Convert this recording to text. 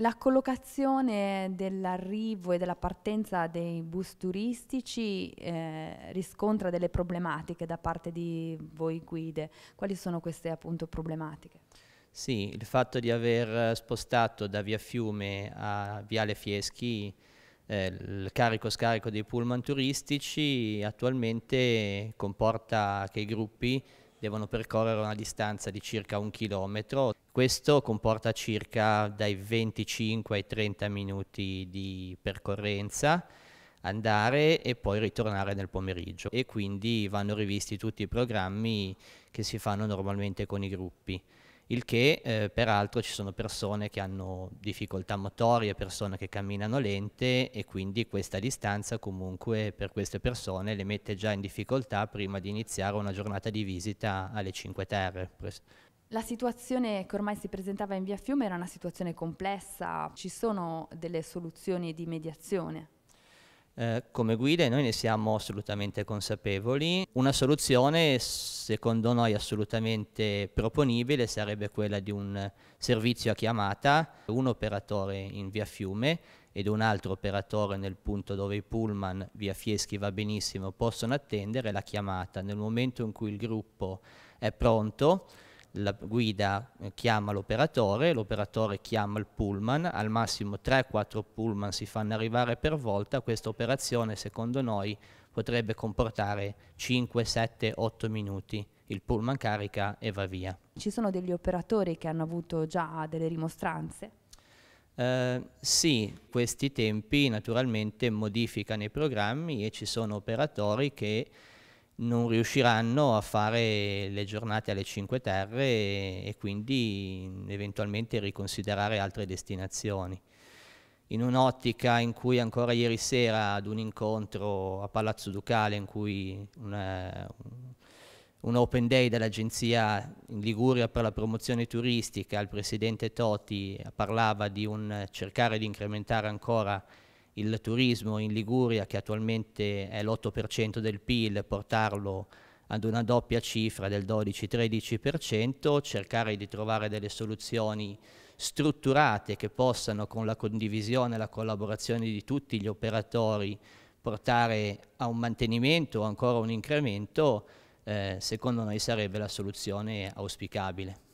La collocazione dell'arrivo e della partenza dei bus turistici eh, riscontra delle problematiche da parte di voi guide. Quali sono queste appunto problematiche? Sì, il fatto di aver eh, spostato da via Fiume a Viale Fieschi eh, il carico-scarico dei pullman turistici attualmente comporta che i gruppi devono percorrere una distanza di circa un chilometro questo comporta circa dai 25 ai 30 minuti di percorrenza andare e poi ritornare nel pomeriggio e quindi vanno rivisti tutti i programmi che si fanno normalmente con i gruppi. Il che eh, peraltro ci sono persone che hanno difficoltà motorie, persone che camminano lente e quindi questa distanza comunque per queste persone le mette già in difficoltà prima di iniziare una giornata di visita alle Cinque Terre, la situazione che ormai si presentava in via Fiume era una situazione complessa, ci sono delle soluzioni di mediazione? Eh, come guide noi ne siamo assolutamente consapevoli. Una soluzione secondo noi assolutamente proponibile sarebbe quella di un servizio a chiamata, un operatore in via Fiume ed un altro operatore nel punto dove i pullman via Fieschi va benissimo possono attendere la chiamata. Nel momento in cui il gruppo è pronto la guida eh, chiama l'operatore, l'operatore chiama il pullman, al massimo 3-4 pullman si fanno arrivare per volta, questa operazione secondo noi potrebbe comportare 5, 7, 8 minuti. Il pullman carica e va via. Ci sono degli operatori che hanno avuto già delle rimostranze? Uh, sì, questi tempi naturalmente modificano i programmi e ci sono operatori che non riusciranno a fare le giornate alle Cinque terre e, e quindi eventualmente riconsiderare altre destinazioni. In un'ottica in cui ancora ieri sera ad un incontro a Palazzo Ducale in cui una, un open day dell'Agenzia in Liguria per la promozione turistica, il presidente Toti parlava di un, cercare di incrementare ancora il turismo in Liguria, che attualmente è l'8% del PIL, portarlo ad una doppia cifra del 12-13%, cercare di trovare delle soluzioni strutturate che possano con la condivisione e la collaborazione di tutti gli operatori portare a un mantenimento o ancora un incremento, eh, secondo noi sarebbe la soluzione auspicabile.